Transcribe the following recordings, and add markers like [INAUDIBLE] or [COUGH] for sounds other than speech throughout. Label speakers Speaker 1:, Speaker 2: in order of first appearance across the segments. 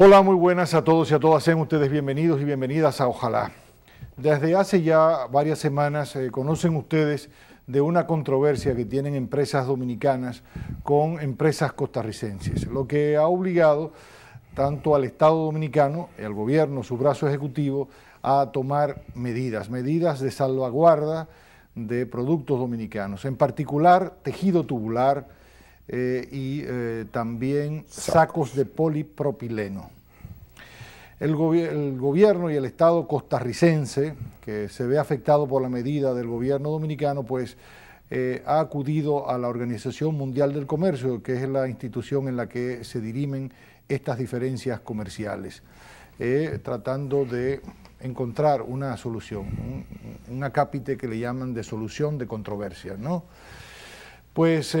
Speaker 1: Hola, muy buenas a todos y a todas. Sean ustedes bienvenidos y bienvenidas a Ojalá. Desde hace ya varias semanas eh, conocen ustedes de una controversia que tienen empresas dominicanas con empresas costarricenses, lo que ha obligado tanto al Estado dominicano, al gobierno, su brazo ejecutivo, a tomar medidas, medidas de salvaguarda de productos dominicanos, en particular tejido tubular, eh, y eh, también sacos de polipropileno. El, gobierno y el Estado costarricense, que se ve afectado por la medida del gobierno dominicano, pues eh, ha acudido a la Organización Mundial del Comercio, que es la institución en la que se dirimen estas diferencias comerciales, tratando de encontrar una solución, un, un, acápite que le llaman de solución de controversia. ¿no? Pues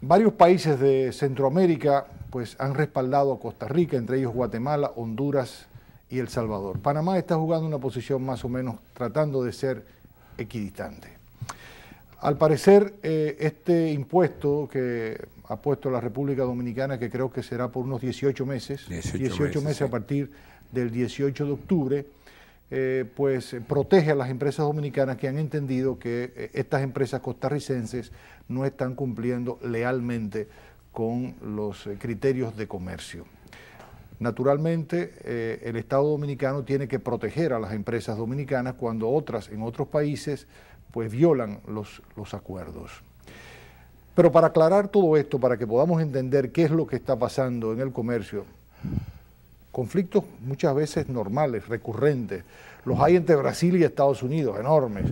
Speaker 1: Varios países de Centroamérica pues, han respaldado a Costa Rica, entre ellos Guatemala, Honduras y El Salvador. Panamá está jugando una posición más o menos tratando de ser equidistante. Al parecer, eh, este impuesto que ha puesto la República Dominicana, que creo que será por unos 18 meses, 18, meses, a partir del 18 de octubre, eh, pues eh, protege a las empresas dominicanas que han entendido que eh, estas empresas costarricenses no están cumpliendo lealmente con los criterios de comercio. Naturalmente, el Estado dominicano tiene que proteger a las empresas dominicanas cuando otras en otros países pues violan los, los acuerdos. Pero para aclarar todo esto, para que podamos entender qué es lo que está pasando en el comercio, conflictos muchas veces normales, recurrentes. Los hay entre Brasil y Estados Unidos, enormes.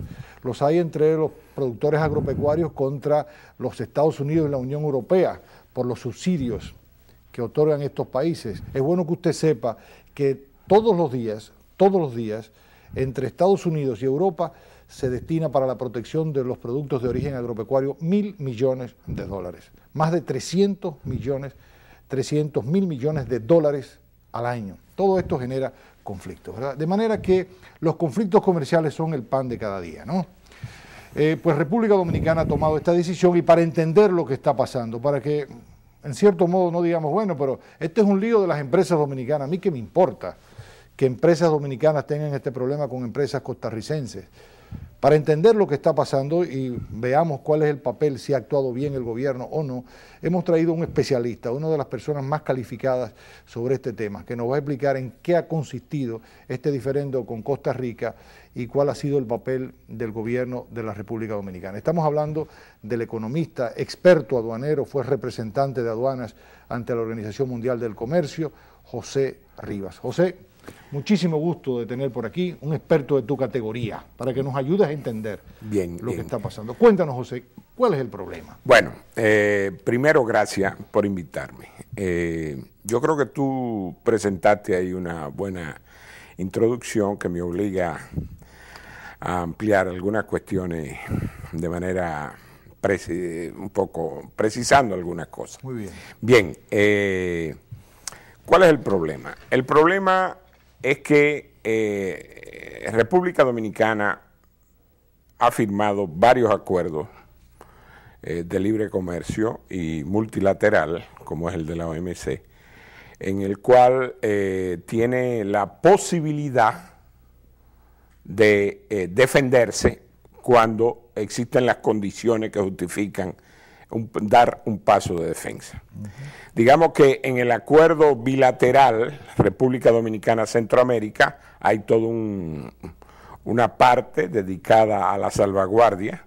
Speaker 1: Los hay entre los productores agropecuarios contra los Estados Unidos y la Unión Europea por los subsidios que otorgan estos países. Es bueno que usted sepa que todos los días, todos los días, entre Estados Unidos y Europa se destina para la protección de los productos de origen agropecuario mil millones de dólares, más de 300 millones, 300 mil millones de dólares al año. Todo esto genera conflictos, De manera que los conflictos comerciales son el pan de cada día, ¿no? Eh, pues República Dominicana ha tomado esta decisión y para entender lo que está pasando, para que en cierto modo no digamos, bueno, pero este es un lío de las empresas dominicanas, a mí que me importa que empresas dominicanas tengan este problema con empresas costarricenses para entender lo que está pasando y veamos cuál es el papel, si ha actuado bien el gobierno o no, hemos traído un especialista, una de las personas más calificadas sobre este tema, que nos va a explicar en qué ha consistido este diferendo con Costa Rica y cuál ha sido el papel del gobierno de la República Dominicana. Estamos hablando del economista, experto aduanero, fue representante de aduanas ante la Organización Mundial del Comercio, José Rivas. José, Muchísimo gusto de tener por aquí un experto de tu categoría para que nos ayudes a entender lo que está pasando. Cuéntanos, José, ¿cuál es el problema? Bueno,
Speaker 2: eh, primero, gracias por invitarme. Eh, yo creo que tú presentaste ahí una buena introducción que me obliga a ampliar algunas cuestiones de manera un poco precisando algunas cosas. Muy bien. Bien, eh, ¿cuál es el problema? El problema es que eh, República Dominicana ha firmado varios acuerdos eh, de libre comercio y multilateral, como es el de la OMC, en el cual eh, tiene la posibilidad de defenderse cuando existen las condiciones que justifican dar un paso de defensa. Digamos que en el acuerdo bilateral República Dominicana-Centroamérica hay toda una parte dedicada a la salvaguardia.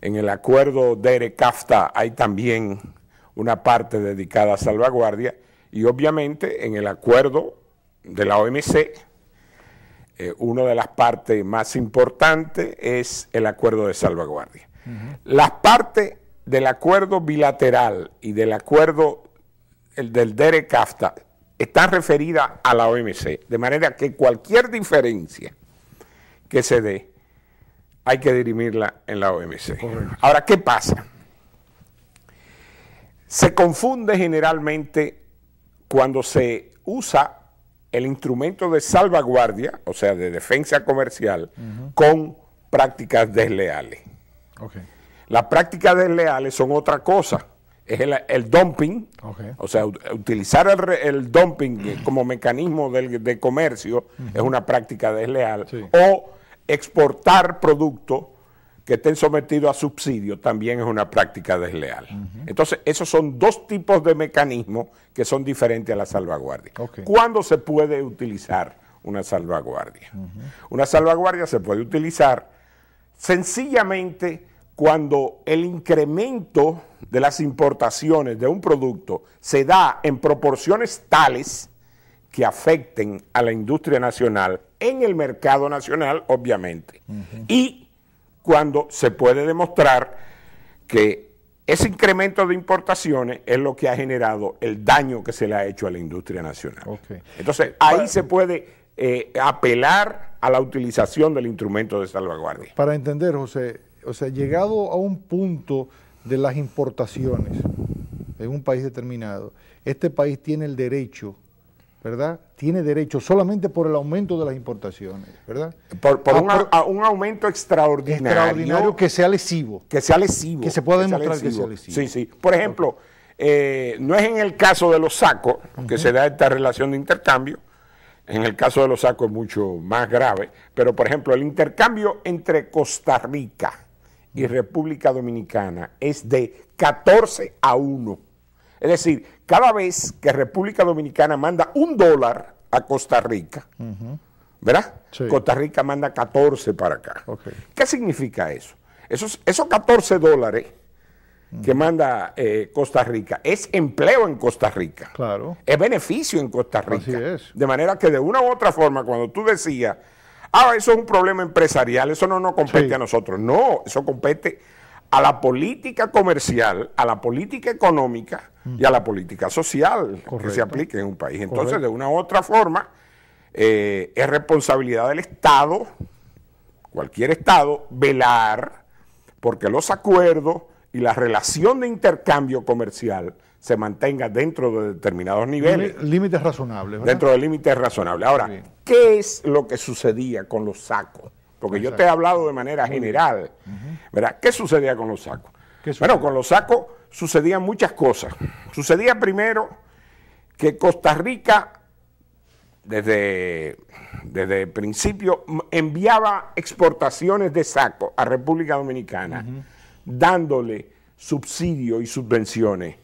Speaker 2: En el acuerdo de cafta hay también una parte dedicada a salvaguardia y obviamente en el acuerdo de la OMC eh, una de las partes más importantes es el acuerdo de salvaguardia. Las partes del acuerdo bilateral y del acuerdo el del Derek kafta está referida a la OMC, de manera que cualquier diferencia que se dé hay que dirimirla en la OMC. Ahora, ¿qué pasa? Se confunde generalmente cuando se usa el instrumento de salvaguardia, o sea, de defensa comercial, con prácticas desleales. Las prácticas desleales son otra cosa. Es el, dumping, o sea, utilizar el, dumping [CLEARS THROAT] como mecanismo de, comercio es una práctica desleal. O exportar productos que estén sometidos a subsidio también es una práctica desleal. Entonces, esos son dos tipos de mecanismos que son diferentes a la salvaguardia. ¿Cuándo se puede utilizar una salvaguardia? Una salvaguardia se puede utilizar sencillamente cuando el incremento de las importaciones de un producto se da en proporciones tales que afecten a la industria nacional en el mercado nacional, obviamente. Y cuando se puede demostrar que ese incremento de importaciones es lo que ha generado el daño que se le ha hecho a la industria nacional. Entonces, ahí se puede eh, apelar a la utilización del instrumento de salvaguardia.
Speaker 1: Para entender, José, o sea, llegado a un punto de las importaciones en un país determinado, este país tiene el derecho, ¿verdad? Tiene derecho solamente por el aumento de las importaciones, ¿verdad? Por,
Speaker 2: ah, un, aumento extraordinario. Extraordinario
Speaker 1: que sea lesivo. Que sea lesivo. Que se pueda demostrar que sea lesivo. Sí,
Speaker 2: sí. Por ejemplo, eh, no es en el caso de los sacos que se da esta relación de intercambio, en el caso de los sacos es mucho más grave, pero por ejemplo, el intercambio entre Costa Rica y República Dominicana es de 14 a 1. Es decir, cada vez que República Dominicana manda un dólar a Costa Rica, ¿verdad? Costa Rica manda 14 para acá. ¿Qué significa eso? Esos, esos 14 dólares que manda eh, Costa Rica es empleo en Costa Rica. Claro. Es beneficio en Costa Rica. Así es. De manera que de una u otra forma, cuando tú decías Ah, eso es un problema empresarial, eso no nos compete a nosotros, no, eso compete a la política comercial, a la política económica y a la política social que se aplique en un país. Entonces, de una u otra forma, eh, es responsabilidad del Estado, cualquier Estado, velar porque los acuerdos y la relación de intercambio comercial se mantenga dentro de determinados niveles.
Speaker 1: Límites razonables. Dentro
Speaker 2: de límites razonables. Ahora, ¿qué es lo que sucedía con los sacos? Porque yo te he hablado de manera general. ¿Qué sucedía con los sacos? Bueno, con los sacos sucedían muchas cosas. Sucedía primero que Costa Rica, desde, desde el principio, enviaba exportaciones de sacos a República Dominicana dándole subsidio y subvenciones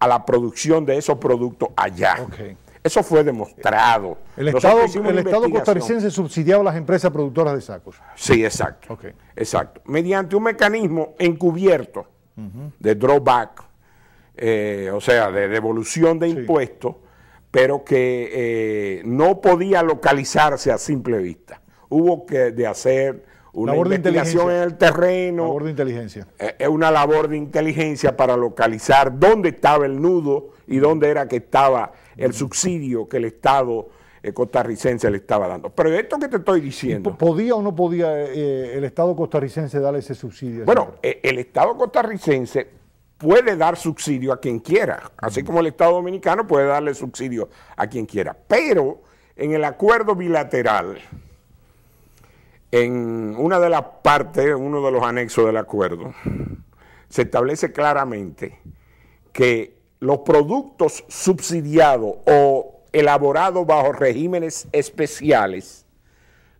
Speaker 2: a la producción de esos productos allá. Eso fue demostrado. El Estado, el costarricense
Speaker 1: subsidiaba a las empresas productoras de sacos.
Speaker 2: Sí, exacto. Exacto. Mediante un mecanismo encubierto de drawback, eh, o sea, de devolución de impuestos, pero que eh, no podía localizarse a simple vista. Hubo que de hacer una labor investigación en el
Speaker 1: terreno. Labor de inteligencia.
Speaker 2: Eh, es una labor de inteligencia para localizar dónde estaba el nudo y dónde era que estaba el subsidio que el Estado eh, costarricense le estaba dando. Pero esto que te estoy diciendo...
Speaker 1: ¿Podía o no podía eh, el Estado costarricense darle ese subsidio?
Speaker 2: Bueno, el Estado costarricense puede dar subsidio a quien quiera, así como el Estado dominicano puede darle subsidio a quien quiera. Pero en el acuerdo bilateral en una de las partes, uno de los anexos del acuerdo, se establece claramente que los productos subsidiados o elaborados bajo regímenes especiales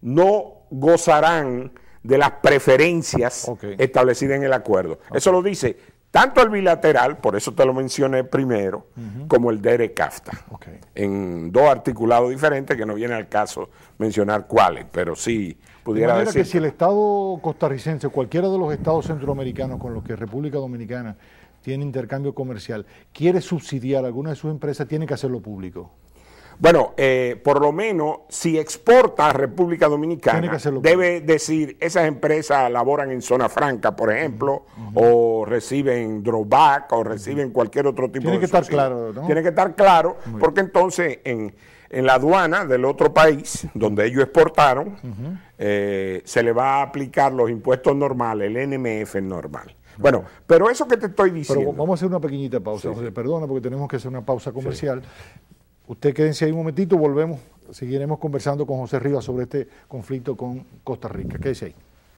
Speaker 2: no gozarán de las preferencias establecidas en el acuerdo. Eso lo dice tanto el bilateral, por eso te lo mencioné primero, como el de CAFTA, en dos articulados diferentes que no viene al caso mencionar cuáles, pero sí de manera que si el
Speaker 1: Estado costarricense, cualquiera de los estados centroamericanos con los que República Dominicana tiene intercambio comercial, quiere subsidiar alguna de sus empresas, tiene que hacerlo público.
Speaker 2: Bueno, eh, por lo menos si exporta a República Dominicana, debe decir, esas empresas laboran en zona franca, por ejemplo, o reciben drawback, o reciben cualquier otro tipo Tiene de... Tiene que estar claro, ¿no? Tiene que estar claro, porque entonces en en la aduana del otro país donde ellos exportaron, eh, se le va a aplicar los impuestos normales, el NMF normal. Bueno, pero eso que te estoy
Speaker 1: diciendo. Pero vamos a hacer una pequeñita pausa, perdona porque tenemos que hacer una pausa comercial. Usted quédense ahí un momentito, volvemos, seguiremos conversando con José Rivas sobre este conflicto con Costa Rica. dice ahí.